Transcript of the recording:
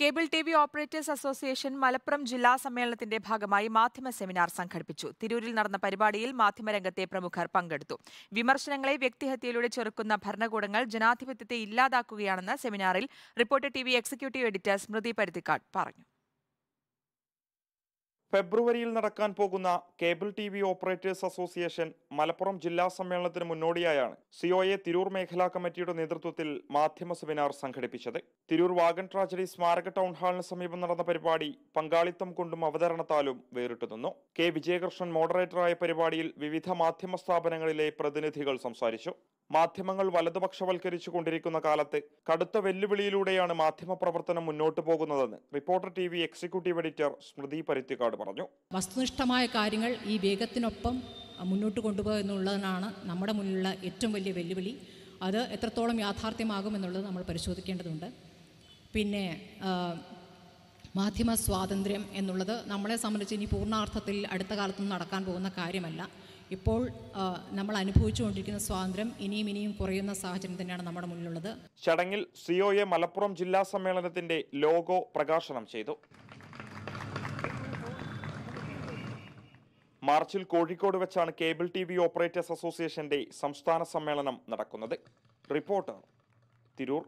cable T V operators association Malappuram ജില്ലാ സമ്മേളനത്തിന്റെ ഭാഗമായി മാധ്യമ സെമിനാർ സംഘടിപ്പിച്ചു തിരൂരിൽ നടന്ന പരിപാടിയിൽ മാധ്യമരംഗത്തെ പ്രമുഖർ പങ്കെടുത്തു വിമർശനങ്ങളെ വ്യക്തിഹത്യയിലൂടെ ചെറുക്കുന്ന ഭരണകൂടങ്ങൾ ജനാധിപത്യത്തെ ഇല്ലാതാക്കുകയാണെന്ന് സെമിനാറിൽ reporter T executive editor Smruthi Paruthikkad പറഞ്ഞു ഫെബ്രുവരിയിൽ നടക്കാൻ പോകുന്ന cable T V operators association Malappuram ജില്ലാ സമ്മേളനത്തിന് മുന്നോടിയായാണ് സിഒഎ തിരൂർ മേഖലാ കമ്മിറ്റിയുടെ നേതൃത്വത്തിൽ മാധ്യമ സെമിനാർ സംഘടിപ്പിച്ചത് തിരൂർ വാഗൻ ട്രാജഡി സ്മാരക ടൗൺ ഹാളിന് സമീപം നടന്ന പരിപാടി പങ്കാളിത്തം കൊണ്ടും അവതരണത്താലും വേറിട്ടു നിന്നു കെ വിജയകൃഷ്ണൻ മോഡറേറ്ററായ പരിപാടിയിൽ വിവിധ മാധ്യമ സ്ഥാപനങ്ങളിലെ പ്രതിനിധികൾ സംസാരിച്ചു മാധ്യമങ്ങൾ വലതുപക്ഷവൽക്കരിച്ചു കൊണ്ടിരിക്കുന്ന കാലത്ത് കടുത്ത വെല്ലുവിളിയിലൂടെയാണ് മാധ്യമ പ്രവർത്തനം മുന്നോട്ടു പോകുന്നതെന്ന് reporter T V executive editor Smruthi Paruthikkad പറഞ്ഞു പറഞ്ഞു വസ്തുനിഷ്ഠമായ കാര്യങ്ങൾ ഈ വേഗത്തിനൊപ്പം മുന്നോട്ട് കൊണ്ടുപോകുക എന്നുള്ളതാണ് നമ്മുടെ മുന്നിലുള്ള ഏറ്റവും വലിയ വെല്ലുവിളി അത് എത്രത്തോളം യാഥാർത്ഥ്യമാകും എന്നുള്ളത് നമ്മൾ പരിശോധിക്കേണ്ടതുണ്ട് പിന്നെ മാധ്യമ സ്വാതന്ത്ര്യം എന്നുള്ളത് നമ്മളെ സംബന്ധിച്ച് ഇനി പൂർണ്ണാർത്ഥത്തിൽ അടുത്ത കാലത്തൊന്നും നടക്കാൻ പോകുന്ന കാര്യമല്ല ഇപ്പോൾ നമ്മൾ അനുഭവിച്ചുകൊണ്ടിരിക്കുന്ന സ്വാതന്ത്ര്യം ഇനിയും ഇനിയും കുറയുന്ന സാഹചര്യം തന്നെയാണ് നമ്മുടെ മുന്നിലുള്ളത് ചടങ്ങിൽ സിഒയെ മലപ്പുറം ജില്ലാ സമ്മേളനത്തിന്റെ ലോഗോ പ്രകാശനം ചെയ്തു മാർച്ചിൽ കോഴിക്കോട് വെച്ചാണ് കേബിൾ ടി വി ഓപ്പറേറ്റേഴ്സ് അസോസിയേഷന്റെ സംസ്ഥാന സമ്മേളനം നടക്കുന്നത് റിപ്പോർട്ടർ തിരൂർ